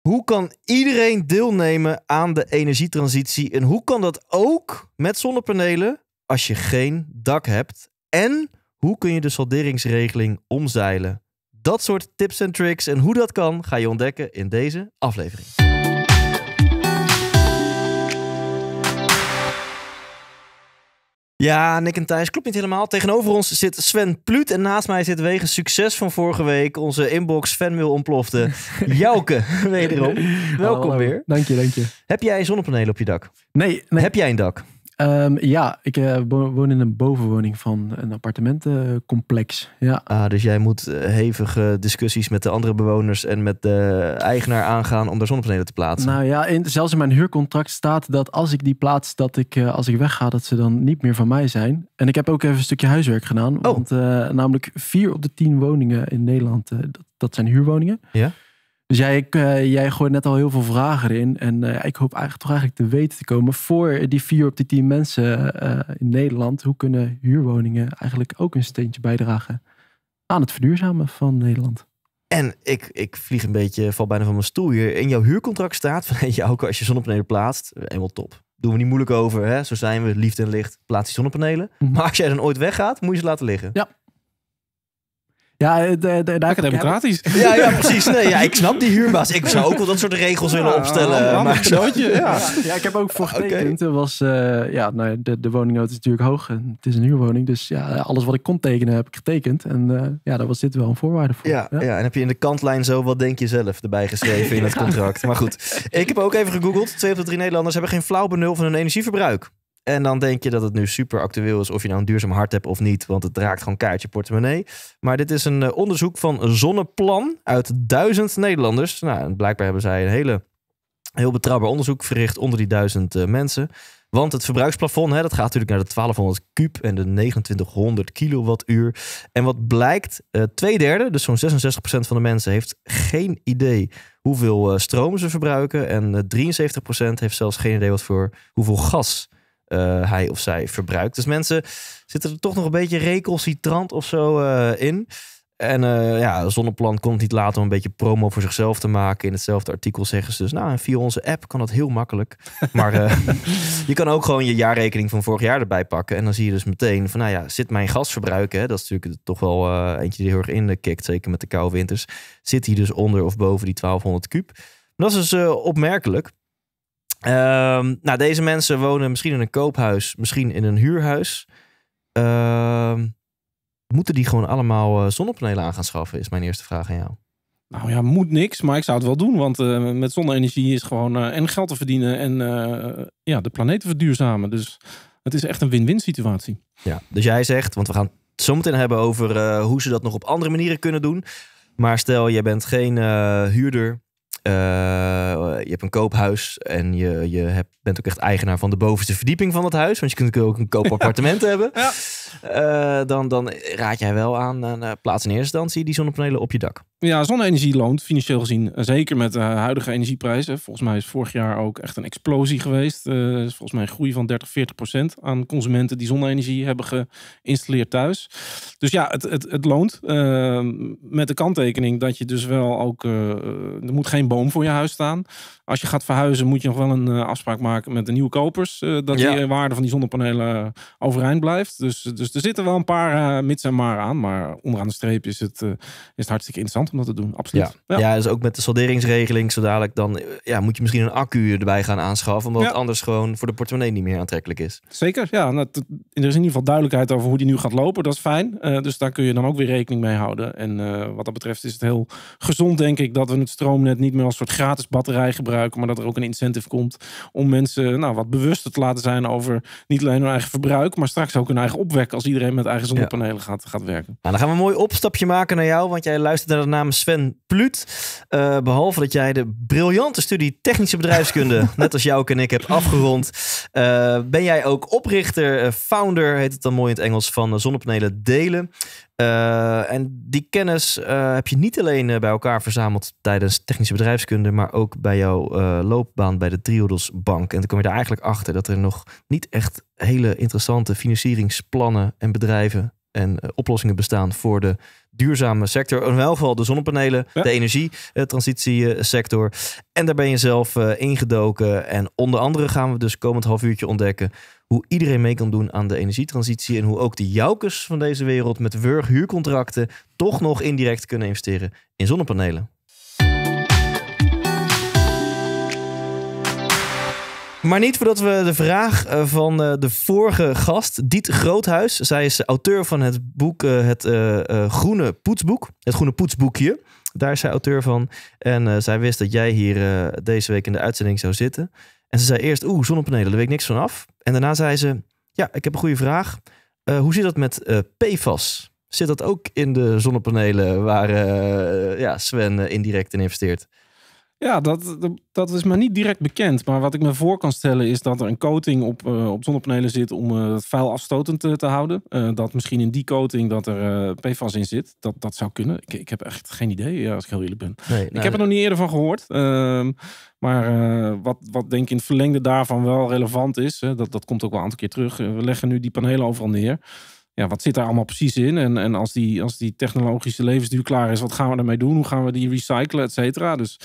Hoe kan iedereen deelnemen aan de energietransitie? En hoe kan dat ook met zonnepanelen als je geen dak hebt? En hoe kun je de salderingsregeling omzeilen? Dat soort tips en tricks en hoe dat kan ga je ontdekken in deze aflevering. Ja, Nick en Thijs, klopt niet helemaal. Tegenover ons zit Sven Pluut en naast mij zit wegen succes van vorige week onze inbox fanmail ontplofte. Jouke, wederom. Welkom weer. Dank je, dank je. Heb jij zonnepanelen op je dak? nee. Heb jij een dak? Ehm, ja, ik eh, woon in een bovenwoning van een appartementencomplex. Ja. Ah, dus jij moet eh, hevige discussies met de andere bewoners en met de eigenaar aangaan om daar zonnepanelen te plaatsen. Nou ja, in, zelfs in mijn huurcontract staat dat als ik die plaats, dat ik eh, als ik wegga, dat ze dan niet meer van mij zijn. En ik heb ook even een stukje huiswerk gedaan. Oh. Want namelijk vier op de tien woningen in Nederland, dat, dat zijn huurwoningen. Ja. Dus jij, ik, eh, jij gooit net al heel veel vragen in. En eh, ik hoop eigenlijk toch eigenlijk te weten te komen voor die vier op die tien mensen eh, in Nederland. Hoe kunnen huurwoningen eigenlijk ook een steentje bijdragen aan het verduurzamen van Nederland? En ik, ik vlieg een beetje, val bijna van mijn stoel hier. In jouw huurcontract staat van jou ook als je zonnepanelen plaatst, helemaal top. Doen we niet moeilijk over, hè? zo zijn we, liefde en licht, plaats die zonnepanelen. Mhm. Maar als jij dan ooit weggaat, moet je ze laten liggen. Ja. Ja, eh, de, de, de democratisch. Ja, ja, precies. Nee, ja, ik snap die huurbaas. Ik zou ook wel dat soort regels willen opstellen. Ja, maar Ja. ja. ik heb ook voor ah, getekend. was, eh, ja, nou, de, de woningnood is natuurlijk hoog. En het is een huurwoning. Dus ja, alles wat ik kon tekenen heb ik getekend. En eh, ja, daar was dit wel een voorwaarde voor. Ja, ja, en heb je in de kantlijn zo wat denk je zelf erbij geschreven in het contract. Maar goed, ik heb ook even gegoogeld. Twee op drie Nederlanders hebben geen flauw benul van hun energieverbruik. En dan denk je dat het nu super actueel is of je nou een duurzaam hart hebt of niet, want het raakt gewoon kaartje portemonnee. Maar dit is een eh, onderzoek van Zonneplan uit duizend Nederlanders. Nou, en blijkbaar hebben zij een hele, heel betrouwbaar onderzoek verricht onder die duizend eh, mensen. Want het verbruiksplafond, hè, dat gaat natuurlijk naar de 1200 kub en de 2900 kilowattuur. En wat blijkt, uh, eh, twee derde, dus zo'n 66% van de mensen, heeft geen idee hoeveel stroom ze verbruiken. En 73% heeft zelfs geen idee wat voor, hoeveel gas eh, hij of zij verbruikt. Dus mensen zitten er toch nog een beetje recalcitrant of zo eh, in. En uh, ja, Zonneplan komt niet later om een beetje promo voor zichzelf te maken. In hetzelfde artikel zeggen ze dus, nou, via onze app kan dat heel makkelijk. Maar je kan ook gewoon je jaarrekening van vorig jaar erbij pakken. En dan zie je dus meteen van, nou ja, zit mijn gasverbruik, hè, dat is natuurlijk toch wel eentje die heel erg in kikt, zeker met de koude winters. Zit hij dus onder of boven die 1200 kub. dat is dus opmerkelijk. Ehm, nou, deze mensen wonen misschien in een koophuis, misschien in een huurhuis. Ehm, moeten die gewoon allemaal uh, zonnepanelen aan gaan schaffen, is mijn eerste vraag aan jou. Nou ja, moet niks, maar ik zou het wel doen. Want eh, met zonne-energie is gewoon eh, en geld te verdienen en ja, de planeet te verduurzamen. Dus het is echt een win-win situatie. Ja, dus jij zegt, want we gaan het zometeen hebben over hoe ze dat nog op andere manieren kunnen doen. Maar stel, jij bent geen huurder, eh, je hebt een koophuis en je, je hebt, bent ook echt eigenaar van de bovenste verdieping van dat huis. Want je kunt ook een koopappartement hebben. Ja. Eh, dan, dan raad jij wel aan uh, plaats in eerste instantie die zonnepanelen op je dak. Ja, zonne-energie loont financieel gezien. Zeker met de huidige energieprijzen. Volgens mij is vorig jaar ook echt een explosie geweest. volgens mij een groei van 30, 40 procent aan consumenten die zonne-energie hebben geïnstalleerd thuis. Dus ja, het, het, het loont. Ehm, met de kanttekening dat je dus wel ook... er moet geen boom voor je huis staan. Als je gaat verhuizen, moet je nog wel een eh, afspraak maken met de nieuwe kopers. Eh, dat ja. Eh, waarde van die zonnepanelen overeind blijft. Dus, dus er zitten wel een paar mits en maar aan. Maar onderaan de streep is het, is hartstikke interessant om dat te doen. Absoluut. Ja. dus ook met de solderingsregeling, zo dadelijk dan ja, moet je misschien een accu erbij gaan aanschaffen. Omdat het anders gewoon voor de portemonnee niet meer aantrekkelijk is. Zeker, ja. Nou, er is in ieder geval duidelijkheid over hoe die nu gaat lopen. Dat is fijn. dus daar kun je dan ook weer rekening mee houden. En wat dat betreft is het heel gezond, denk ik, dat we het stroomnet niet meer als een soort gratis batterij gebruiken, maar dat er ook een incentive komt om mensen nou, wat bewuster te laten zijn over niet alleen hun eigen verbruik, maar straks ook hun eigen opwek als iedereen met eigen zonnepanelen gaat, gaat werken. Nou, dan gaan we een mooi opstapje maken naar jou, want jij luistert naar de naam Sven Pluut. Eh, behalve dat jij de briljante studie Technische Bedrijfskunde, net als jou en ik, hebt afgerond, eh, ben jij ook oprichter, eh, founder, heet het dan mooi in het Engels, van zonnepanelen Delen. Eh, en die kennis eh, heb je niet alleen eh, bij elkaar verzameld tijdens technische bedrijfskunde, maar ook bij jouw loopbaan bij de Triodos En dan kom je daar eigenlijk achter dat er nog niet echt hele interessante financieringsplannen en bedrijven en eh, oplossingen bestaan voor de duurzame sector. In elk geval de zonnepanelen, ja. de energietransitiesector. Eh, en daar ben je zelf eh, ingedoken. En onder andere gaan we dus komend half uurtje ontdekken hoe iedereen mee kan doen aan de energietransitie. En hoe ook de joukers van deze wereld met wurg toch nog indirect kunnen investeren in zonnepanelen. Maar niet voordat we de vraag eh, van eh, de vorige gast, Diet Groothuis. Zij is auteur van het boek eh, Het Groene Poetsboek. Het Groene Poetsboekje. Daar is zij auteur van. En zij wist dat jij hier deze week in de uitzending zou zitten. En ze zei eerst, oeh, zonnepanelen, daar weet ik niks van af. En daarna zei ze, ja, ik heb een goede vraag. hoe zit dat met uh, PFAS? Zit dat ook in de zonnepanelen waar ja, Sven indirect in investeert? Ja, dat, dat is maar niet direct bekend. Maar wat ik me voor kan stellen is dat er een coating op, eh, op zonnepanelen zit om eh, het vuil afstotend eh, te, houden. dat misschien in die coating dat er PFAS in zit. Dat, dat zou kunnen. Ik, ik heb echt geen idee, als ik heel eerlijk ben. ik heb er nog niet eerder van gehoord. Ehm, maar wat, wat denk ik in het verlengde daarvan wel relevant is, dat, dat komt ook wel een aantal keer terug. we leggen nu die panelen overal neer ja, wat zit daar allemaal precies in? En, en als, die, als die technologische levensduur klaar is, wat gaan we daarmee doen? Hoe gaan we die recyclen, et cetera? Dus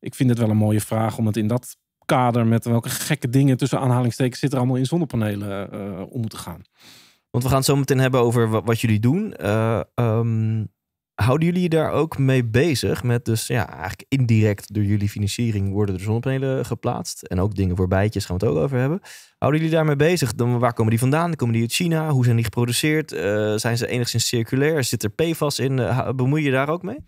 ik vind het wel een mooie vraag om het in dat kader met welke gekke dingen tussen aanhalingstekens zit er allemaal in zonnepanelen eh, om te gaan. Want we gaan het zo meteen hebben over wat, jullie doen. Eh, ehm, houden jullie daar ook mee bezig? Met dus ja, eigenlijk indirect door jullie financiering worden er zonnepanelen geplaatst. En ook dingen voor bijtjes gaan we het ook over hebben. Houden jullie daarmee bezig? Dan, waar komen die vandaan? Komen die uit China? Hoe zijn die geproduceerd? Eh, zijn ze enigszins circulair? Zit er PFAS in? bemoei je daar ook mee?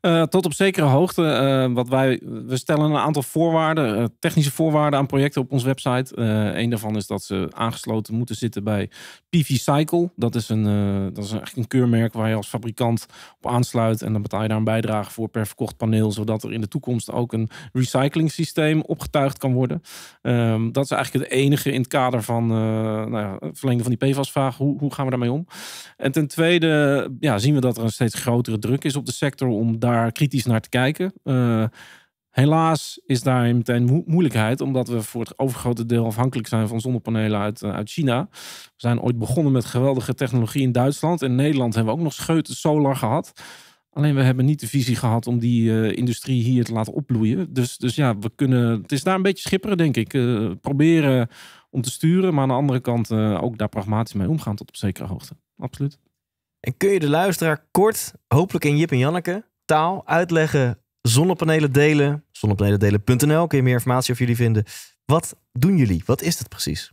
Eh, tot op zekere hoogte. Eh, wat wij, we stellen een aantal voorwaarden, eh, technische voorwaarden aan projecten op onze website. een daarvan is dat ze aangesloten moeten zitten bij PV Cycle. Dat is, een, dat is eigenlijk een keurmerk waar je als fabrikant op aansluit. En dan betaal je daar een bijdrage voor per verkocht paneel. Zodat er in de toekomst ook een recycling systeem opgetuigd kan worden. Ehm, dat is eigenlijk het enige in het kader van nou ja, het van die PFAS-vraag. Hoe, hoe gaan we daarmee om? En ten tweede ja, zien we dat er een steeds grotere druk is op de sector om daar kritisch naar te kijken. Eh, helaas is daar meteen moeilijkheid, omdat we voor het overgrote deel afhankelijk zijn van zonnepanelen uit, eh, uit China. We zijn ooit begonnen met geweldige technologie in Duitsland. en Nederland hebben we ook nog scheuten solar gehad. Alleen we hebben niet de visie gehad om die eh, industrie hier te laten opbloeien. Dus, dus ja, we kunnen, het is daar een beetje schipperen, denk ik. proberen om te sturen, maar aan de andere kant ook daar pragmatisch mee omgaan tot op zekere hoogte. Absoluut. En kun je de luisteraar kort, hopelijk in Jip en Janneke, taal uitleggen, zonnepanelen delen, zonnepanelendelen.nl, kun je meer informatie over jullie vinden. Wat doen jullie? Wat is dat precies?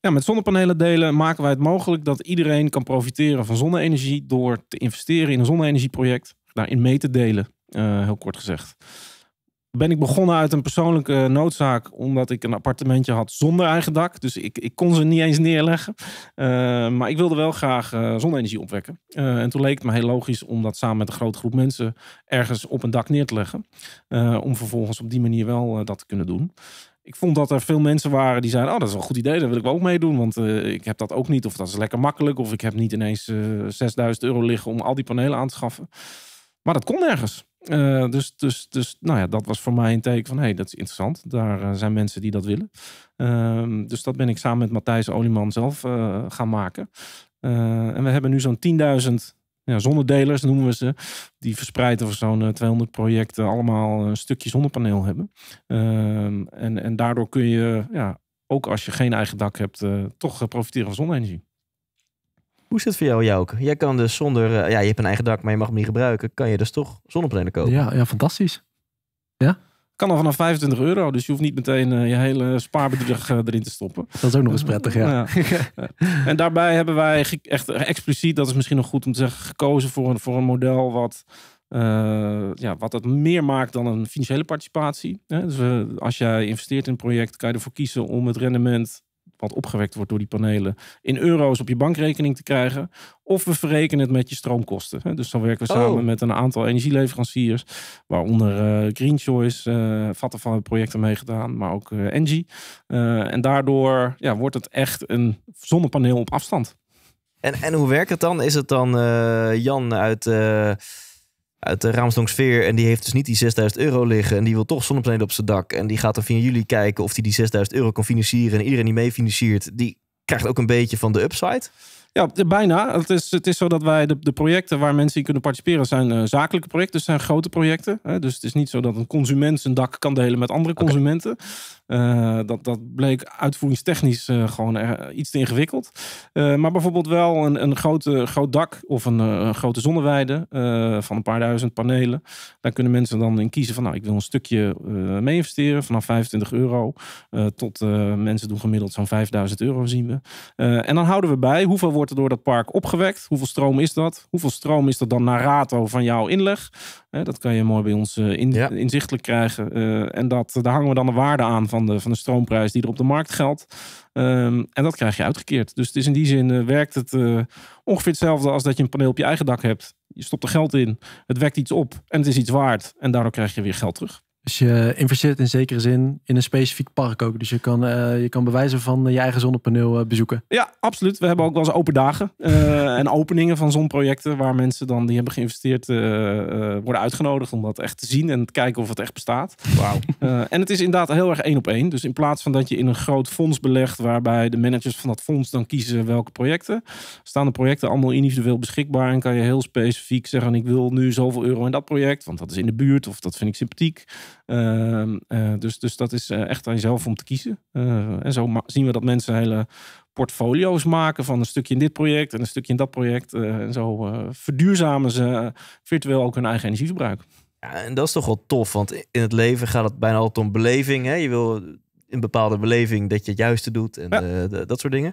Ja, met zonnepanelen delen maken wij het mogelijk dat iedereen kan profiteren van zonne-energie door te investeren in een zonne-energieproject, daarin mee te delen, eh, heel kort gezegd ben ik begonnen uit een persoonlijke noodzaak, omdat ik een appartementje had zonder eigen dak. Dus ik, ik kon ze niet eens neerleggen. Eh, maar ik wilde wel graag uh, zonne-energie opwekken. Eh, en toen leek het me heel logisch om dat samen met een grote groep mensen ergens op een dak neer te leggen. om vervolgens op die manier wel dat te kunnen doen ik vond dat er veel mensen waren die zeiden: Oh, dat is wel een goed idee, daar wil ik ook mee doen, Want ik heb dat ook niet, of dat is lekker makkelijk, of ik heb niet ineens 6000 euro liggen om al die panelen aan te schaffen. Maar dat kon nergens. Eh, dus, dus, dus nou ja, dat was voor mij een teken van hé, hey, dat is interessant. Daar eh, zijn mensen die dat willen. Ehm, dus dat ben ik samen met Matthijs Oliman zelf eh, gaan maken. en we hebben nu zo'n 10.000 ja, zonnedelers, noemen we ze. Die verspreid over zo'n 200 projecten allemaal een stukje zonnepaneel hebben. Ehm, en, en daardoor kun je, ja, ook als je geen eigen dak hebt, toch profiteren van zonne-energie. Hoe is het voor jou, ook? Jij kan dus zonder, eh, ja, je hebt een eigen dak, maar je mag hem niet gebruiken. Kan je dus toch zonnepanelen kopen? Ja, ja fantastisch. Ja? Kan al vanaf 25 euro, dus je hoeft niet meteen eh, je hele spaarbedrag eh, erin te stoppen. Dat is ook nog eens prettig, ja. en daarbij hebben wij echt expliciet, dat is misschien nog goed om te zeggen, gekozen voor een, voor een model wat ja, wat dat meer maakt dan een financiële participatie. Dus als jij investeert in een project, kan je ervoor kiezen om het rendement wat opgewekt wordt door die panelen, in euro's op je bankrekening te krijgen. Of we verrekenen het met je stroomkosten. Dus dan werken we oh. samen met een aantal energieleveranciers, waaronder eh, Green Choice, uh, eh, project projecten meegedaan, maar ook uh, Engie. en daardoor ja, wordt het echt een zonnepaneel op afstand. En, en hoe werkt het dan? Is het dan Jan uit uit de Raamsdonksfeer. En die heeft dus niet die 6000 euro liggen. En die wil toch zonnepanelen op zijn dak. En die gaat dan via jullie kijken of hij die, die 6000 euro kan financieren. En iedereen die mee financiert, die krijgt ook een beetje van de upside. Ja, bijna. Het is, het is zo dat wij de, de projecten waar mensen in kunnen participeren zijn eh, zakelijke projecten, dus zijn grote projecten. Hè? Dus het is niet zo dat een consument zijn dak kan delen met andere consumenten. Eh, dat, dat bleek uitvoeringstechnisch eh, gewoon iets te ingewikkeld. maar bijvoorbeeld wel een, een grote, groot dak of een grote zonneweide van een paar duizend panelen. Daar kunnen mensen dan in kiezen van nou, ik wil een stukje mee investeren vanaf 25 euro tot mensen doen gemiddeld zo'n 5000 euro zien we. en dan houden we bij hoeveel wordt er door dat park opgewekt? Hoeveel stroom is dat? Hoeveel stroom is dat dan naar rato van jouw inleg? dat kan je mooi bij ons eh, in, inzichtelijk krijgen. Eh, en dat, daar hangen we dan de waarde aan van de, van de stroomprijs die er op de markt geldt. Ehm, en dat krijg je uitgekeerd. Dus het is in die zin eh, werkt het ongeveer hetzelfde als dat je een paneel op je eigen dak hebt. Je stopt er geld in, het wekt iets op en het is iets waard. En daardoor krijg je weer geld terug. Dus je investeert in zekere zin in een specifiek park ook. Dus je kan, eh, je kan bewijzen van eh, je eigen zonnepaneel eh, bezoeken. Ja, absoluut. We hebben ook wel eens open dagen en openingen van zonprojecten. Waar mensen dan die hebben geïnvesteerd worden uitgenodigd om dat echt te zien. En te kijken of het echt bestaat. Wauw. en het is inderdaad heel erg één op één. Dus in plaats van dat je in een groot fonds belegt. Waarbij de managers van dat fonds dan kiezen welke projecten. Staan de projecten allemaal individueel beschikbaar. En kan je heel specifiek zeggen ik wil nu zoveel euro in dat project. Want dat is in de buurt of dat vind ik sympathiek. Ehm, eh, dus, dus dat is eh, echt aan jezelf om te kiezen. Eh, en zo zien we dat mensen hele portfolio's maken van een stukje in dit project en een stukje in dat project. en zo verduurzamen ze virtueel ook hun eigen energieverbruik. Ja, en dat is toch wel tof, want in het leven gaat het bijna altijd om beleving. Hè? Je wil een bepaalde beleving dat je het juiste doet en dat soort dingen.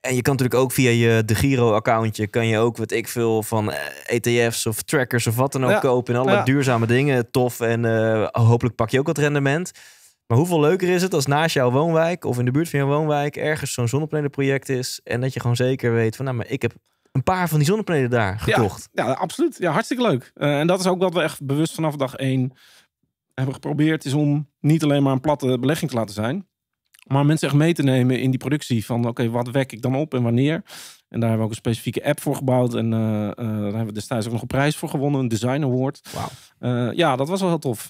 En je kan natuurlijk ook via je De Giro-accountje... kan je ook, wat ik veel, van ETF's eh, e of trackers of wat dan ook kopen. En alle duurzame dingen. Tof. En eh, hopelijk pak je ook wat rendement. Maar hoeveel leuker is het als naast jouw woonwijk... of in de buurt van jouw woonwijk ergens zo'n zonnepanelenproject is... en dat je gewoon zeker weet van... nou, maar ik heb een paar van die zonnepanelen daar gekocht. Ja, absoluut. Ja, hartstikke leuk. Eh, en dat is ook wat we echt bewust vanaf dag één hebben geprobeerd... is om niet alleen maar een platte belegging te laten zijn... Maar mensen echt mee te nemen in die productie. Van oké, wat wek ik dan op en wanneer? En daar hebben we ook een specifieke app voor gebouwd. En eh, eh, daar hebben we destijds ook nog een prijs voor gewonnen. Een design award. Eh, ja, dat was wel heel tof.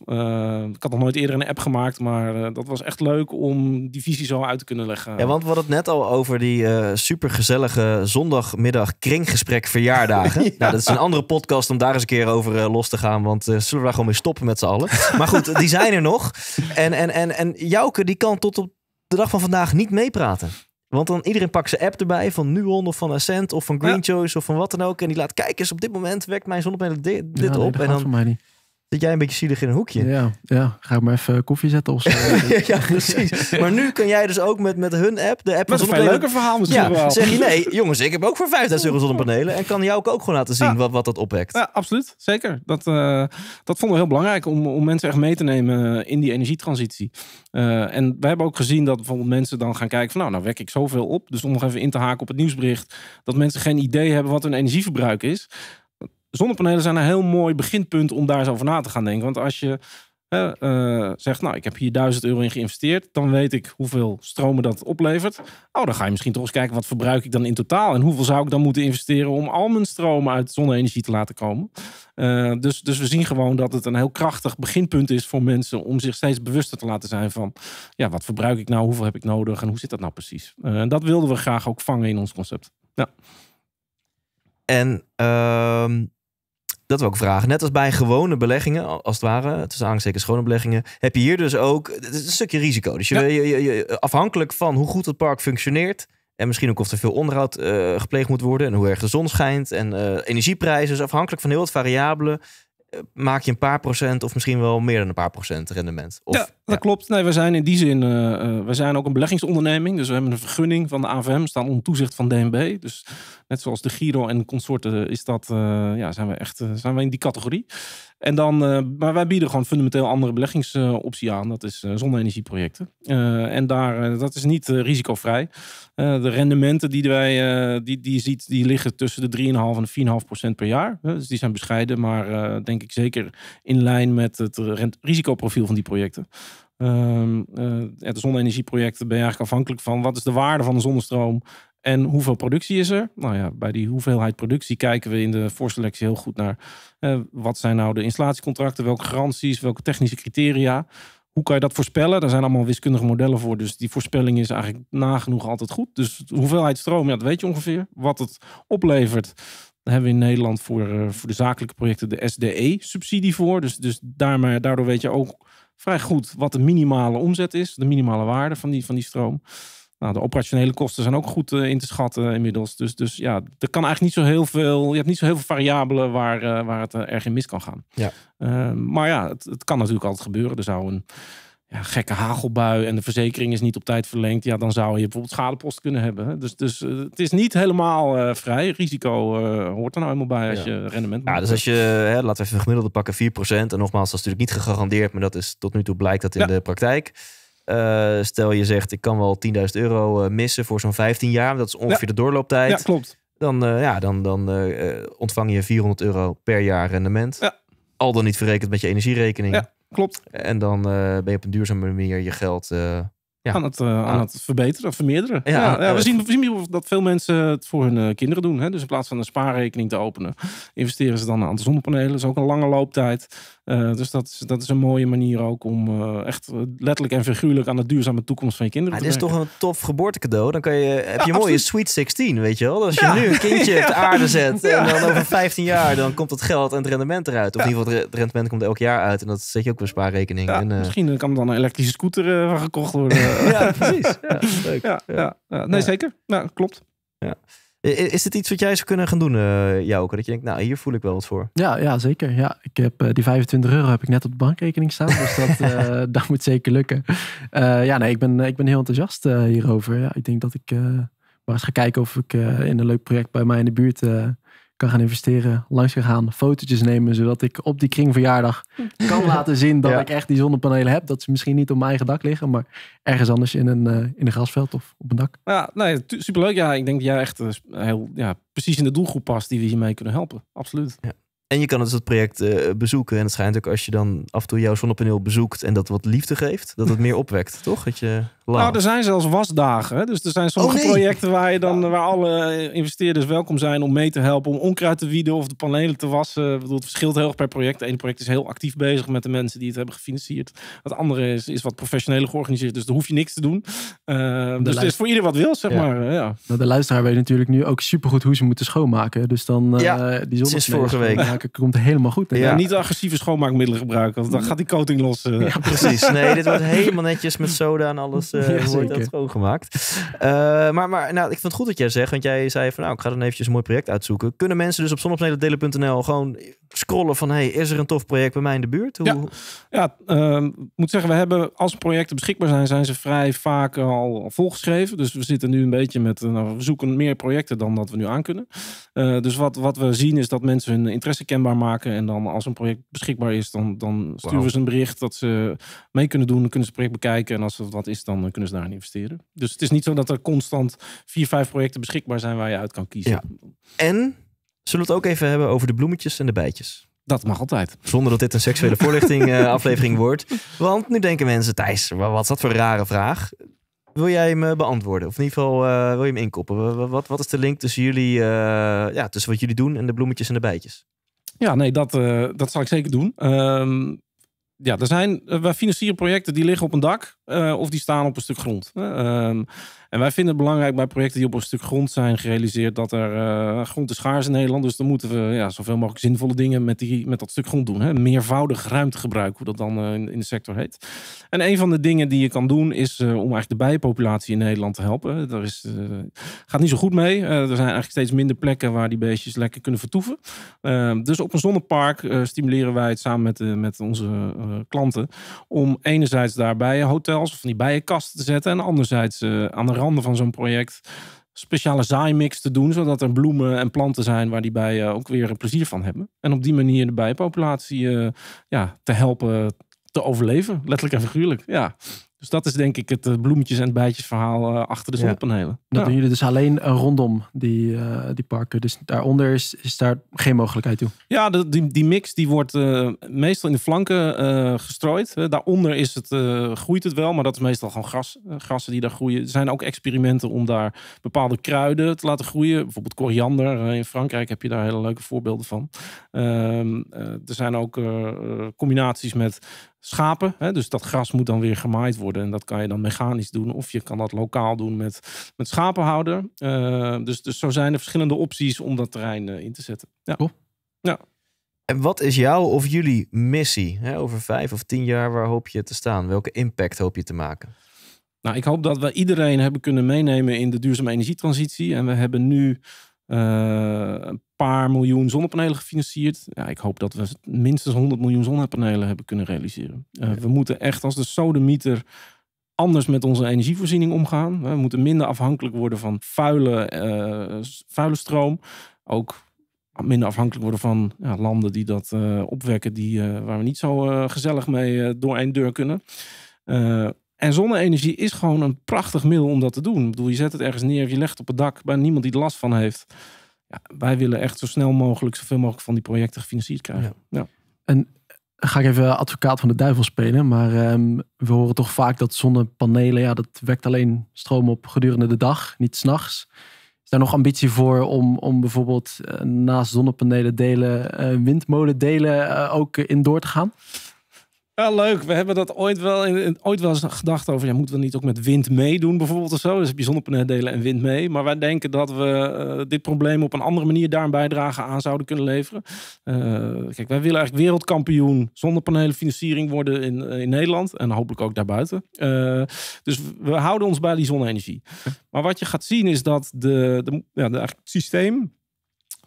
ik had nog nooit eerder een app gemaakt. Maar dat was echt leuk om die visie zo uit te kunnen leggen. Ja, want we hadden het net al over die supergezellige zondagmiddag kringgesprek verjaardagen. nou, dat is een andere podcast om daar eens een keer over los te gaan. Want zullen we daar gewoon mee stoppen met z'n allen. maar goed, die zijn er nog. En, en, en, en Jouke die kan tot op de dag van vandaag niet meepraten. Want dan iedereen pakt zijn app erbij van Nuon of van Ascent of van Green Choice of van wat dan ook. En die laat, kijk eens, op dit moment wekt mijn zonnepanelen dit, dit op. en dan, niet dat jij een beetje zielig in een hoekje? Ja, ja. ga ik maar even eh, koffie zetten of zo. ja, precies. Maar nu kan jij dus ook met, met hun app, de app met een leuker verhaal misschien wel. Zeg je nee, jongens, ik heb ook voor 5000 euro zonnepanelen. En kan jou ook gewoon laten zien wat, wat dat ophekt. Ja, absoluut. Zeker. Dat, eh, dat vonden we heel belangrijk om, om mensen echt mee te nemen eh, in die energietransitie. en we hebben ook gezien dat bijvoorbeeld mensen dan gaan kijken van nou, nou wek ik zoveel op. Dus om nog even in te haken op het nieuwsbericht. Dat mensen geen idee hebben wat hun energieverbruik is zonnepanelen zijn een heel mooi beginpunt om daar eens over na te gaan denken. Want als je eh, zegt, nou, ik heb hier 1000 euro in geïnvesteerd. Dan weet ik hoeveel stromen dat oplevert. Oh, dan ga je misschien toch eens kijken, wat verbruik ik dan in totaal? En hoeveel zou ik dan moeten investeren om al mijn stromen uit zonne-energie te laten komen? Eh, dus, dus we zien gewoon dat het een heel krachtig beginpunt is voor mensen om zich steeds bewuster te laten zijn van, ja, wat verbruik ik nou? Hoeveel heb ik nodig? En hoe zit dat nou precies? Eh, en dat wilden we graag ook vangen in ons concept. Ja. En... Ehm, dat wil ook vragen. Net als bij gewone beleggingen, als het ware, tussen aanstekens schone beleggingen, heb je hier dus ook een stukje risico. Dus je, je, afhankelijk van hoe goed het park functioneert, en misschien ook of er veel onderhoud eh, gepleegd moet worden. En hoe erg de zon schijnt. En eh, energieprijzen. Dus afhankelijk van heel wat variabelen maak je een paar procent of misschien wel meer dan een paar procent rendement. Of, ja, dat klopt. Nee, we zijn in die zin, eh, eh, we zijn ook een beleggingsonderneming. Dus we hebben een vergunning van de AVM, staan onder toezicht van DNB. Dus net zoals de Giro en consorten is dat, eh, ja, zijn we echt zijn we in die categorie. En dan, maar wij bieden gewoon fundamenteel andere beleggingsoptie aan. Dat is zonne-energieprojecten. en daar, dat is niet risicovrij. Eh, de rendementen die, wij, eh, die, die je ziet, die liggen tussen de 3,5 en 4,5 procent per jaar. Eh, dus die zijn bescheiden, maar denk ik zeker in lijn met het risicoprofiel van die projecten. Ehm, de zonne-energieprojecten ben je eigenlijk afhankelijk van wat is de waarde van de zonnestroom en hoeveel productie is er? Nou ja, bij die hoeveelheid productie kijken we in de voorselectie heel goed naar wat zijn nou de installatiecontracten, welke garanties, welke technische criteria. Hoe kan je dat voorspellen? Daar zijn allemaal wiskundige modellen voor. Dus die voorspelling is eigenlijk nagenoeg altijd goed. Dus hoeveelheid stroom, ja, dat weet je ongeveer. Wat het oplevert, daar hebben we in Nederland voor, eh, voor de zakelijke projecten de SDE-subsidie voor. Dus, dus daarmee, daardoor weet je ook vrij goed wat de minimale omzet is. De minimale waarde van die, van die stroom. Nou, de operationele kosten zijn ook goed eh, in te schatten eh, inmiddels. Dus, dus ja, er kan eigenlijk niet zo heel veel. Je hebt niet zo heel veel variabelen waar, eh, waar het erg in mis kan gaan. Ja. Ehm, maar ja, het, het, kan natuurlijk altijd gebeuren. Er zou een ja, gekke hagelbui en de verzekering is niet op tijd verlengd. Ja, dan zou je bijvoorbeeld schadepost kunnen hebben. Dus, dus het is niet helemaal vrij. Risico hoort er nou helemaal bij als je rendement. Ja, dus als je, hè, laten we even gemiddelde pakken, 4%. En nogmaals, dat is natuurlijk niet gegarandeerd, maar dat is tot nu toe blijkt dat in de praktijk. Eh, stel je zegt, ik kan wel 10.000 euro eh, missen voor zo'n 15 jaar. Dat is ongeveer de doorlooptijd. Ja, klopt. Dan, eh, ja, dan, dan ontvang je 400 euro per jaar rendement. Ja. Al dan niet verrekend met je energierekening. Ja, klopt. En dan ben je op een duurzame manier je geld... aan, het, uh, aan het verbeteren, vermeerderen. Ja, ja, ja we, zien, we zien dat veel mensen het voor hun kinderen doen. Hè? Dus in plaats van een spaarrekening te openen, investeren ze dan aan de zonnepanelen. Dat is ook een lange looptijd. Eh, dus dat is, dat is een mooie manier ook om eh, echt letterlijk en figuurlijk aan de duurzame toekomst van je kinderen ah, te werken. Het is toch een tof geboortecadeau. Dan kan je, heb je een mooie Sweet 16, weet je wel. Als je nu een kindje op de aarde zet en dan over 15 jaar, dan komt het geld en het rendement eruit. Of in ieder geval, het rendement komt elk jaar uit en dat zet je ook weer spaarrekening. En, eh. Misschien kan dan een elektrische scooter van gekocht worden. ja, precies. Ja, leuk. Ja, Nee, zeker. Ja, klopt. Ja. Is het iets wat jij zou kunnen gaan doen, uh, eh, Jouke? Dat je denkt, nou, hier voel ik wel wat voor. Ja, ja zeker. Ja, ik heb, eh, die 25 euro heb ik net op de bankrekening staan. Dus dat, eh, dat moet zeker lukken. ja, nee, ik ben, ik ben heel enthousiast hierover. Ja, ik denk dat ik maar eens ga kijken of ik in een leuk project bij mij in de buurt kan gaan investeren, langs kan gaan, fotootjes nemen, zodat ik op die kringverjaardag kan laten zien dat ik echt die zonnepanelen heb. Dat ze misschien niet op mijn eigen dak liggen, maar ergens anders in een, eh, in een grasveld of op een dak. Ja, nee, superleuk. Ja, ik denk dat jij echt eh, heel, ja, precies in de doelgroep past die we hiermee kunnen helpen. Absoluut. Ja. En je kan dus het project eh, bezoeken. En het schijnt ook als je dan af en toe jouw zonnepaneel bezoekt en dat wat liefde geeft, dat het meer opwekt, toch? Dat je... Nou, er zijn zelfs wasdagen. Dus er zijn sommige oh, projecten waar, je dan, waar alle eh, investeerders welkom zijn om mee te helpen. Om onkruid te wieden of de panelen te wassen. Ik bedoel, het verschilt heel erg per project. Eén project is heel actief bezig met de mensen die het hebben gefinancierd. Het andere is, is wat professioneler georganiseerd. Dus daar hoef je niks te doen. Eh, dus het is voor ieder wat wil, zeg maar. Eh, ja. nou, de luisteraar weet natuurlijk nu ook supergoed hoe ze moeten schoonmaken. Dus dan uh, ja, die vorige week. Maken, komt helemaal goed. Ja. niet agressieve schoonmaakmiddelen gebruiken. Want dan gaat die coating los. Ja, precies. Nee, dit wordt helemaal netjes met soda en alles uh, ja, wordt dat schoongemaakt. Eh, maar maar nou, ik vind het goed dat jij zegt, want jij zei van nou, ik ga dan eventjes een mooi project uitzoeken. Kunnen mensen dus op zonnepanelendelen.nl gewoon scrollen van hey, is er een tof project bij mij in de buurt? Hoe... Ja, ja ehm, moet zeggen, we hebben als projecten beschikbaar zijn, zijn ze vrij vaak al, volgeschreven. Dus we zitten nu een beetje met, nou, we zoeken meer projecten dan dat we nu aan kunnen. Eh, dus wat, wat we zien is dat mensen hun interesse kenbaar maken en dan als een project beschikbaar is, dan, dan sturen we ze een bericht dat ze mee kunnen doen. Dan kunnen ze het project bekijken en als dat wat is, dan kunnen ze daarin investeren. Dus het is niet zo dat er constant vier, vijf projecten beschikbaar zijn waar je uit kan kiezen. En zullen we het ook even hebben over de bloemetjes en de bijtjes? Dat mag altijd. Zonder dat dit een seksuele voorlichting eh, aflevering wordt. Want nu denken mensen, Thijs, wat is dat voor een rare vraag? Wil jij hem eh, beantwoorden? Of in ieder geval, eh, wil je hem inkoppen? Wat, wat, is de link tussen jullie, ja, tussen wat jullie doen en de bloemetjes en de bijtjes? Ja, nee, dat, dat zal ik zeker doen. Ehm, ja, er zijn, eh, wij financieren projecten die liggen op een dak eh, of die staan op een stuk grond. Eh, ehm, en wij vinden het belangrijk bij projecten die op een stuk grond zijn gerealiseerd dat er uh, grond is schaars in Nederland. Dus dan moeten we ja, zoveel mogelijk zinvolle dingen met, die, met dat stuk grond doen. Hè? Meervoudig ruimtegebruik, hoe dat dan eh, in, de sector heet. En een van de dingen die je kan doen is eh, om eigenlijk de bijenpopulatie in Nederland te helpen. Daar is, gaat niet zo goed mee. er zijn eigenlijk steeds minder plekken waar die beestjes lekker kunnen vertoeven. dus op een zonnepark stimuleren wij het samen met, met onze klanten om enerzijds daarbij hotels of van die bijenkasten te zetten en anderzijds aan de randen van zo'n project speciale zaaimix te doen, zodat er bloemen en planten zijn waar die bij eh, ook weer plezier van hebben. En op die manier de bijpopulatie eh, ja, te helpen te overleven, letterlijk en figuurlijk. Ja, dus dat is denk ik het eh, bloemetjes en bijtjes verhaal eh, achter de zonnepanelen. Dat doen jullie dus alleen eh, rondom die, die parken. Dus daaronder is, is daar geen mogelijkheid toe. Ja, die, die mix die wordt meestal in de flanken gestrooid. daaronder is het, groeit het wel, maar dat is meestal gewoon gras, grassen die daar groeien. Er zijn ook experimenten om daar bepaalde kruiden te laten groeien. Bijvoorbeeld koriander. in Frankrijk heb je daar hele leuke voorbeelden van. Ehm, er zijn ook combinaties met schapen. Hè? Dus dat gras moet dan weer gemaaid worden. En dat kan je dan mechanisch doen. Of je kan dat lokaal doen met, met schapenhouder. Eh, dus, dus zo zijn er verschillende opties om dat terrein eh, in te zetten. Ja. ja. En wat is jouw of jullie missie? Hè? Over vijf of tien jaar, waar hoop je te staan? Welke impact hoop je te maken? Nou, ik hoop dat we iedereen hebben kunnen meenemen in de duurzame energietransitie. En we hebben nu uh, eh, een paar miljoen zonnepanelen gefinancierd. Ja, ik hoop dat we minstens 100 miljoen zonnepanelen hebben kunnen realiseren. Eh, we moeten echt als de sodemieter anders met onze energievoorziening omgaan. We moeten minder afhankelijk worden van vuile, eh, vuile stroom. Ook minder afhankelijk worden van ja, landen die dat eh, opwekken, die, waar we niet zo gezellig mee door één deur kunnen. en zonne-energie is gewoon een prachtig middel om dat te doen. Ik bedoel, je zet het ergens neer, je legt het op het dak, waar niemand die er last van heeft ja, wij willen echt zo snel mogelijk zoveel mogelijk van die projecten gefinancierd krijgen. Ja. En eh, ga ik even advocaat van de duivel spelen. Maar ehm, we horen toch vaak dat zonnepanelen, ja, dat wekt alleen stroom op gedurende de dag, niet s'nachts. Is daar nog ambitie voor om, om bijvoorbeeld eh, naast zonnepanelen delen, uh, eh, windmolen delen ook ook door te gaan? Ja, ah, leuk. We hebben dat ooit wel, in, ooit wel eens gedacht over... Ja, moeten we niet ook met wind meedoen bijvoorbeeld of zo? Dus heb je zonnepanelen en wind mee. Maar wij denken dat we eh, dit probleem op een andere manier... daar een bijdrage aan zouden kunnen leveren. Eh, kijk, wij willen eigenlijk wereldkampioen zonnepanelenfinanciering worden in, eh, in Nederland. En hopelijk ook daarbuiten. dus we houden ons bij die zonne-energie. Maar wat je gaat zien is dat de, ja, het systeem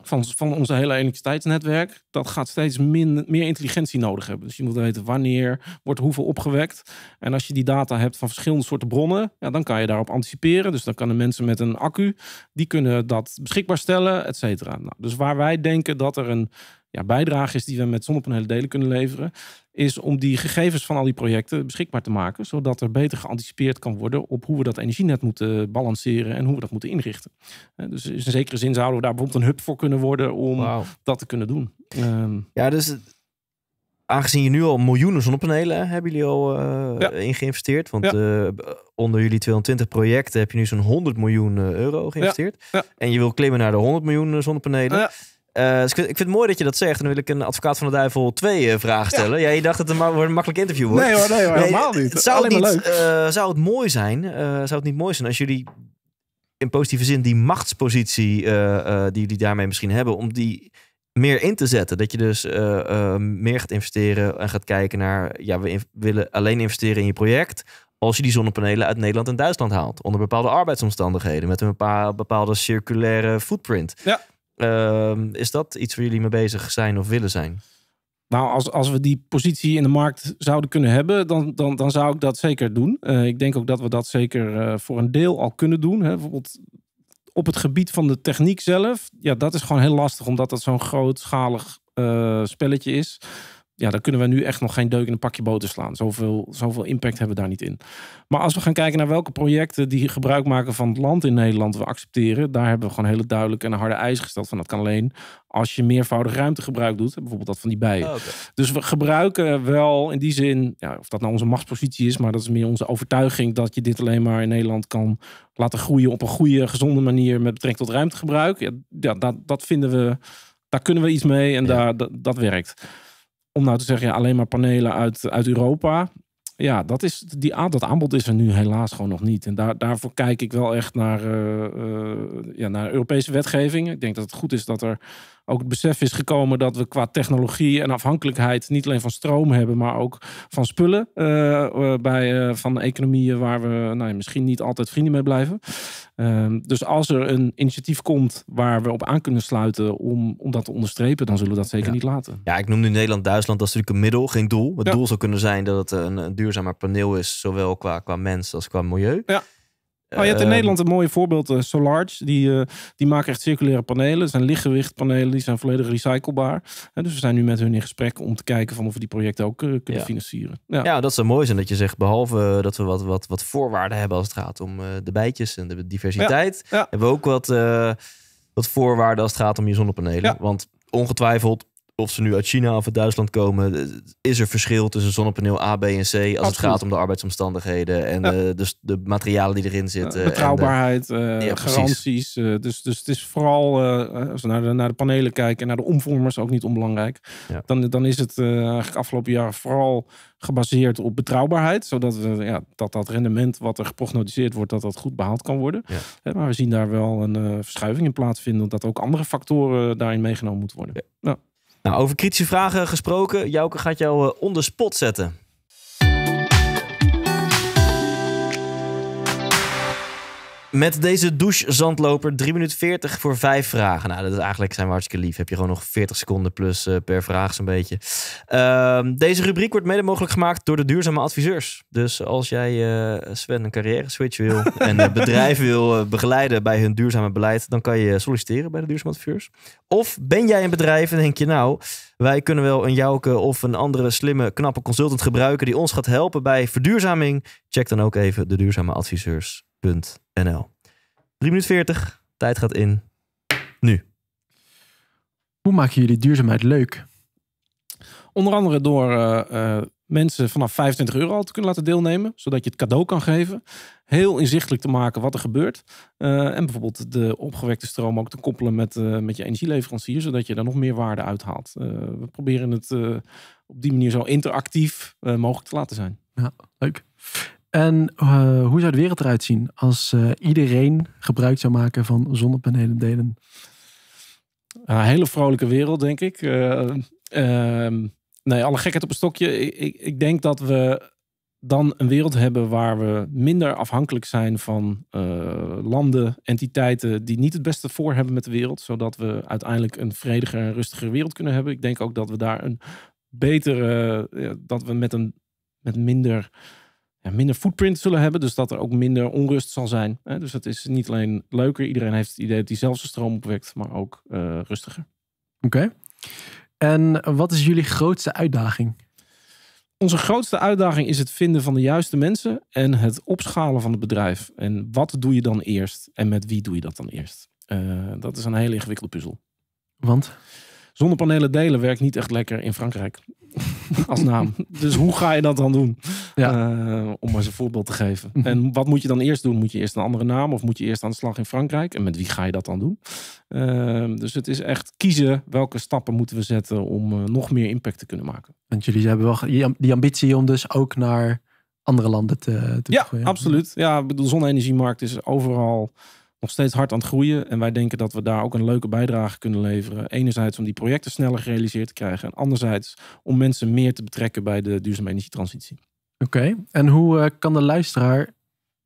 van, van onze hele elektriciteitsnetwerk, dat gaat steeds meer intelligentie nodig hebben. Dus je moet weten wanneer wordt hoeveel opgewekt. En als je die data hebt van verschillende soorten bronnen, ja, dan kan je daarop anticiperen. Dus dan kunnen mensen met een accu, die kunnen dat beschikbaar stellen, et cetera. Nou, dus waar wij denken dat er een ja, bijdrage is die we met zonnepanelen delen kunnen leveren, is om die gegevens van al die projecten beschikbaar te maken, zodat er beter geanticipeerd kan worden op hoe we dat energienet moeten balanceren en hoe we dat moeten inrichten. Dus in zekere zin zouden we daar bijvoorbeeld een hub voor kunnen worden om dat te kunnen doen. Ehm, ja, dus aangezien je nu al miljoenen zonnepanelen hebben jullie al uh, in geïnvesteerd. Want eh, onder jullie 220 projecten heb je nu zo'n 100 miljoen eh, euro geïnvesteerd. En je wil klimmen naar de 100 miljoen zonnepanelen. Eh, dus ik, vind, het mooi dat je dat zegt. dan wil ik een advocaat van de duivel twee uh, eh, vragen stellen. Ja. Jij dacht dat het een, een makkelijk interview wordt. Nee hoor, nee helemaal niet. Het zou, niet, leuk. Eh, zou het mooi zijn, zou het niet mooi zijn als jullie in positieve zin die machtspositie die jullie daarmee misschien hebben, om die meer in te zetten. Dat je dus meer gaat investeren en gaat kijken naar, ja, we willen alleen investeren in je project als je die zonnepanelen uit Nederland en Duitsland haalt. Onder bepaalde arbeidsomstandigheden. Met een bepaalde circulaire footprint. Ja. Ehm, is dat iets waar jullie mee bezig zijn of willen zijn? Nou, als, als we die positie in de markt zouden kunnen hebben, dan, dan, dan zou ik dat zeker doen. Eh, ik denk ook dat we dat zeker eh, voor een deel al kunnen doen. Hè. Bijvoorbeeld op het gebied van de techniek zelf. Ja, dat is gewoon heel lastig, omdat dat zo'n grootschalig eh, spelletje is ja, daar kunnen we nu echt nog geen deuk in een pakje boter slaan. Zoveel, zoveel impact hebben we daar niet in. Maar als we gaan kijken naar welke projecten die gebruik maken van het land in Nederland we accepteren, daar hebben we gewoon hele duidelijk en harde eisen gesteld. Van dat kan alleen als je meervoudig ruimtegebruik doet, bijvoorbeeld dat van die bijen. Oh, dus we gebruiken wel in die zin, ja, of dat nou onze machtspositie is, maar dat is meer onze overtuiging dat je dit alleen maar in Nederland kan laten groeien op een goede, gezonde manier met betrekking tot ruimtegebruik. Ja, dat, dat vinden we, daar kunnen we iets mee en daar, dat, dat werkt om nou te zeggen, alleen maar panelen uit, uit Europa. Ja, dat, is, die, dat aanbod is er nu helaas gewoon nog niet. En daar, daarvoor kijk ik wel echt naar, eh, eh, ja, naar Europese wetgeving. Ik denk dat het goed is dat er ook het besef is gekomen dat we qua technologie en afhankelijkheid niet alleen van stroom hebben, maar ook van spullen eh, eh, bij, eh, van economieën waar we nou, misschien niet altijd vrienden mee blijven. Ehm, dus als er een initiatief komt waar we op aan kunnen sluiten om, om dat te onderstrepen, dan zullen we dat zeker niet laten. Ja, ik noem nu Nederland-Duitsland, dat natuurlijk een middel, geen doel. Het doel zou kunnen zijn dat het een, duurzamer paneel is, zowel qua, qua mens als qua milieu. Ja. Oh, je hebt in ehm, Nederland een mooi voorbeeld, uh, Solarge. Die, eh, die maken echt circulaire panelen. Het zijn panelen, die zijn volledig recyclebaar. En dus we zijn nu met hun in gesprek om te kijken van of we die projecten ook eh, kunnen financieren. Ja. ja, dat zou mooi zijn dat je zegt, behalve dat we wat, wat, wat voorwaarden hebben als het gaat om de bijtjes en de diversiteit, hebben we ook wat, wat voorwaarden als het gaat om je zonnepanelen. Want ongetwijfeld of ze nu uit China of uit Duitsland komen, eh, is er verschil tussen zonnepaneel A, B en C als het gaat om de arbeidsomstandigheden en de, eh, dus de materialen die erin zitten. betrouwbaarheid, en de, eh, garanties. dus, dus het is vooral, als we naar de, naar de panelen kijken en naar de omvormers, ook niet onbelangrijk, dan, dan is het eigenlijk afgelopen jaar vooral gebaseerd op betrouwbaarheid, zodat we, ja, dat, dat rendement wat er geprognosticeerd wordt, dat dat goed behaald kan worden. maar we zien daar wel een verschuiving in plaatsvinden, dat ook andere factoren daarin meegenomen moeten worden. Ja. Nou, over kritische vragen gesproken. Jouke gaat jou uh, on the spot zetten. Met deze douche-zandloper 3 minuten 40 voor 5 vragen. Nou, dat is eigenlijk zijn we hartstikke lief. Heb je gewoon nog 40 seconden plus eh, per vraag zo'n beetje. Ehm, deze rubriek wordt mede mogelijk gemaakt door de duurzame adviseurs. Dus als jij eh, Sven een carrière switch wil en bedrijf wil eh, begeleiden bij hun duurzame beleid, dan kan je solliciteren bij de duurzame adviseurs. Of ben jij een bedrijf en denk je nou, wij kunnen wel een Jouke of een andere slimme, knappe consultant gebruiken die ons gaat helpen bij verduurzaming. Check dan ook even de duurzame adviseurs 3 minuten 40, tijd gaat in. Nu. Hoe je jullie duurzaamheid leuk? Onder andere door eh, eh, mensen vanaf 25 euro al te kunnen laten deelnemen, zodat je het cadeau kan geven. Heel inzichtelijk te maken wat er gebeurt. Eh, en bijvoorbeeld de opgewekte stroom ook te koppelen met, met je energieleverancier, zodat je daar nog meer waarde uithaalt. we proberen het op die manier zo interactief mogelijk te laten zijn. Ja, leuk. En eh, hoe zou de wereld eruit zien als eh, iedereen gebruik zou maken van zonnepanelen delen? Een hele vrolijke wereld, denk ik. Uh, nee, alle gekheid op een stokje. Ik, ik, denk dat we dan een wereld hebben waar we minder afhankelijk zijn van landen, entiteiten die niet het beste voor hebben met de wereld. Zodat we uiteindelijk een vrediger en rustiger wereld kunnen hebben. Ik denk ook dat we daar een betere, dat we met een met minder minder footprint zullen hebben. Dus dat er ook minder onrust zal zijn. Dus dat is niet alleen leuker. Iedereen heeft het idee dat hij zelf stroom opwekt, maar ook eh, rustiger. Oké. En wat is jullie grootste uitdaging? Onze grootste uitdaging is het vinden van de juiste mensen en het opschalen van het bedrijf. En wat doe je dan eerst en met wie doe je dat dan eerst? Eh, dat is een hele ingewikkelde puzzel. Want? Zonnepanelen delen werkt niet echt lekker in Frankrijk. als naam. dus hoe ga je dat dan doen? Eh, om maar eens een voorbeeld te geven. Mhm. En wat moet je dan eerst doen? Moet je eerst een andere naam of moet je eerst aan de slag in Frankrijk? En met wie ga je dat dan doen? Eh, dus het is echt kiezen welke stappen moeten we zetten om eh, nog meer impact te kunnen maken. Want jullie hebben wel die ambitie om dus ook naar andere landen te, te Ja, absoluut. Ja, de zonne-energiemarkt is overal nog steeds hard aan het groeien. En wij denken dat we daar ook een leuke bijdrage kunnen leveren. Enerzijds om die projecten sneller gerealiseerd te krijgen. En anderzijds om mensen meer te betrekken bij de duurzame energietransitie. Oké, en hoe eh, kan de luisteraar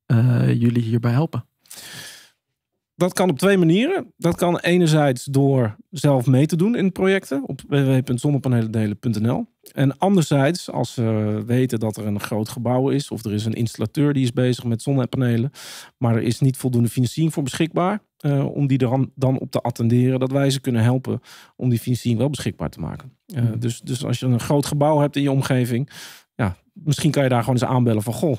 eh, jullie hierbij helpen? dat kan op twee manieren. Dat kan enerzijds door zelf mee te doen in projecten op www.zonnepanelendelen.nl. En anderzijds, als ze weten dat er een groot gebouw is of er is een installateur die is bezig met zonnepanelen, maar er is niet voldoende financiering voor beschikbaar eh, om die er dan op te attenderen, dat wij ze kunnen helpen om die financiering wel beschikbaar te maken. Eh, mm-hmm. dus, dus als je een groot gebouw hebt in je omgeving, ja, misschien kan je daar gewoon eens aanbellen van goh,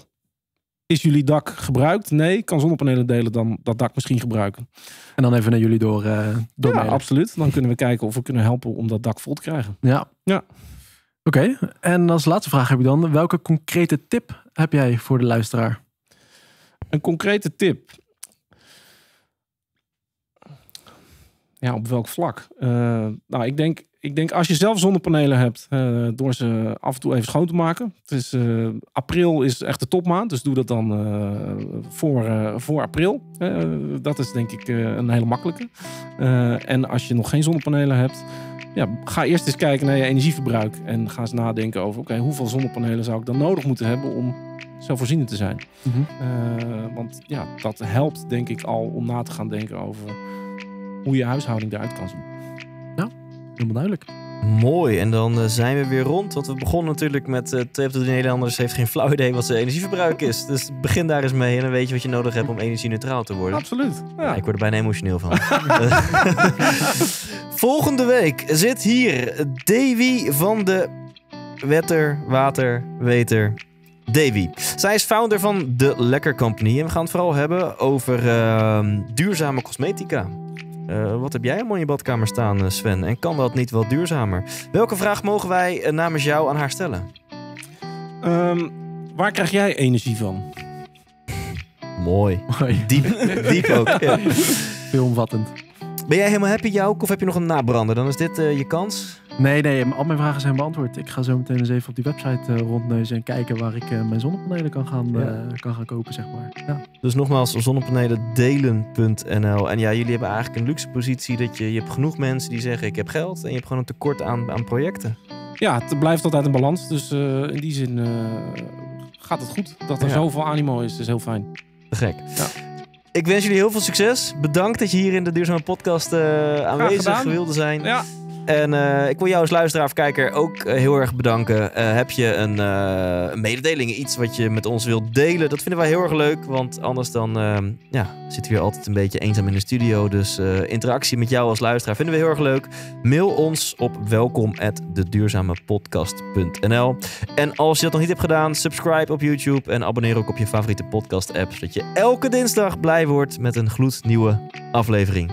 is jullie dak gebruikt? Nee, kan zonnepanelen delen dan dat dak misschien gebruiken. En dan even naar jullie door. Eh, door ja, absoluut. Dan kunnen we kijken of we kunnen helpen om dat dak vol te krijgen. Ja. ja. Oké, en als laatste vraag heb ik dan: welke concrete tip heb jij voor de luisteraar? Een concrete tip. Ja, op welk vlak? Eh, nou, ik denk ik denk als je zelf zonnepanelen hebt, eh, door ze af en toe even schoon te maken. Het is, eh, april is echt de topmaand, dus doe dat dan eh, voor, voor april. dat is denk ik een hele makkelijke. en als je nog geen zonnepanelen hebt, ja, ga eerst eens kijken naar je energieverbruik. En ga eens nadenken over, oké, hoeveel zonnepanelen zou ik dan nodig moeten hebben om zelfvoorzienend te zijn? Mhm. want ja, dat helpt denk ik al om na te gaan denken over hoe je huishouding eruit kan zien. Helemaal duidelijk. Mooi, en dan eh, zijn we weer rond. Want we begonnen natuurlijk met uh, twee of drie Nederlanders heeft geen flauw idee wat zijn energieverbruik is. Dus begin daar eens mee en dan weet je wat je nodig hebt om energie-neutraal te worden. Absoluut. Ja. ik word er bijna emotioneel van. Volgende week zit hier Davy van de Wetter, Water, Weter. Davy. Zij is founder van The Lekker Company. En we gaan het vooral hebben over ehm, duurzame cosmetica. Eh, wat heb jij allemaal in je badkamer staan, eh, Sven? En kan dat niet wel duurzamer? Welke vraag mogen wij eh, namens jou aan haar stellen? Ehm, waar krijg jij energie van? Mooi. Diep, diep ook. Ja. Ben jij helemaal happy, Jouk? Of heb je nog een nabrander? Dan is dit je kans. Nee, nee, al mijn vragen zijn beantwoord. Ik ga zo meteen eens even op die website eh, rondneuzen en kijken waar ik eh, mijn zonnepanelen kan gaan, eh, kan gaan kopen, zeg maar. Ja. Dus nogmaals, zonnepanelendelen.nl. En ja, jullie hebben eigenlijk een luxe positie dat je, je hebt genoeg mensen die zeggen ik heb geld en je hebt gewoon een tekort aan, aan projecten. Ja, het blijft altijd een balans. Dus in die zin gaat het goed. Dat er zoveel animo is, is heel fijn. gek. Ja. Ik wens jullie heel veel succes. Bedankt dat je hier in de Duurzame Podcast aanwezig wilde zijn. Ja. En eh, ik wil jou als luisteraar of kijker ook eh, heel erg bedanken. Eh, heb je een, mededeling, iets wat je met ons wilt delen? Dat vinden wij heel erg leuk, want anders dan ja, zitten we hier altijd een beetje eenzaam in de studio. Dus interactie met jou als luisteraar vinden we heel erg leuk. Mail ons op welkom@deduurzamepodcast.nl. En als je dat nog niet hebt gedaan, subscribe op YouTube en abonneer ook op je favoriete podcast-app, zodat je elke dinsdag blij wordt met een gloednieuwe aflevering.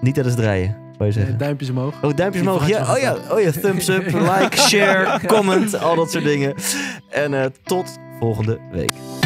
Niet tijdens draaien wou eh, zeggen? duimpjes omhoog. Oh, duimpjes omhoog. oh, ja, oh ja, thumbs up, like, share, comment, al dat soort dingen. En eh, tot volgende week.